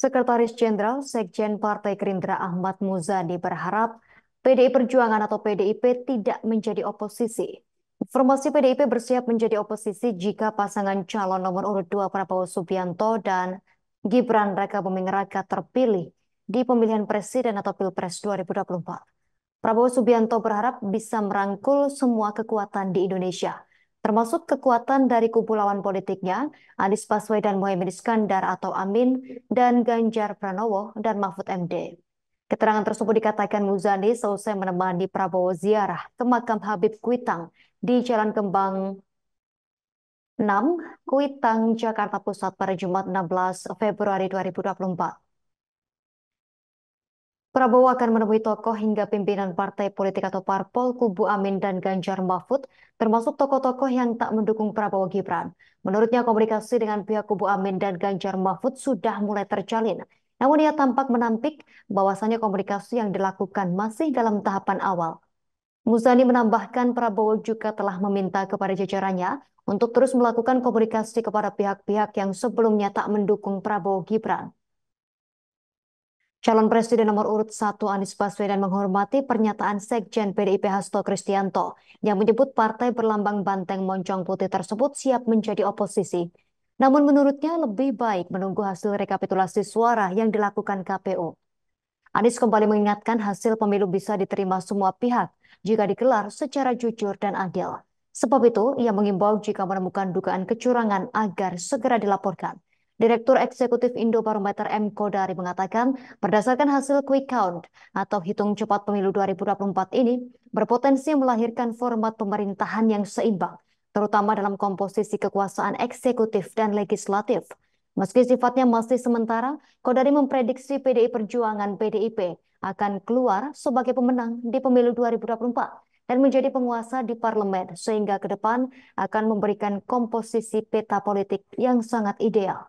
Sekretaris Jenderal Sekjen Partai Gerindra Ahmad Muzani berharap PDI Perjuangan atau PDIP tidak menjadi oposisi. Formasi PDIP bersiap menjadi oposisi jika pasangan calon nomor urut 2 Prabowo Subianto dan Gibran Raka Buming Raka terpilih di pemilihan presiden atau Pilpres 2024. Prabowo Subianto berharap bisa merangkul semua kekuatan di Indonesia – termasuk kekuatan dari kubu lawan politiknya, Anies Baswedan Mohaimin Iskandar atau Amin, dan Ganjar Pranowo dan Mahfud MD. Keterangan tersebut dikatakan Muzani selesai menemani Prabowo ziarah ke makam Habib Kuitang di Jalan Kembang 6, Kuitang, Jakarta Pusat pada Jumat 16 Februari 2024. Prabowo akan menemui tokoh hingga pimpinan partai politik atau parpol kubu Amin dan Ganjar Mahfud, termasuk tokoh-tokoh yang tak mendukung Prabowo Gibran. Menurutnya komunikasi dengan pihak kubu Amin dan Ganjar Mahfud sudah mulai terjalin. Namun ia tampak menampik bahwasannya komunikasi yang dilakukan masih dalam tahapan awal. Muzani menambahkan Prabowo juga telah meminta kepada jajarannya untuk terus melakukan komunikasi kepada pihak-pihak yang sebelumnya tak mendukung Prabowo Gibran. Calon Presiden nomor urut 1 Anies Baswedan menghormati pernyataan Sekjen PDIP Hasto Kristianto yang menyebut partai berlambang banteng moncong putih tersebut siap menjadi oposisi. Namun menurutnya lebih baik menunggu hasil rekapitulasi suara yang dilakukan KPU. Anies kembali mengingatkan hasil pemilu bisa diterima semua pihak jika digelar secara jujur dan adil. Sebab itu, ia mengimbau jika menemukan dugaan kecurangan agar segera dilaporkan. Direktur Eksekutif Indo Barometer M. Kodari mengatakan, berdasarkan hasil quick count atau hitung cepat pemilu 2024 ini, berpotensi melahirkan format pemerintahan yang seimbang, terutama dalam komposisi kekuasaan eksekutif dan legislatif. Meski sifatnya masih sementara, Kodari memprediksi PDI Perjuangan PDIP akan keluar sebagai pemenang di pemilu 2024 dan menjadi penguasa di parlemen sehingga ke depan akan memberikan komposisi peta politik yang sangat ideal.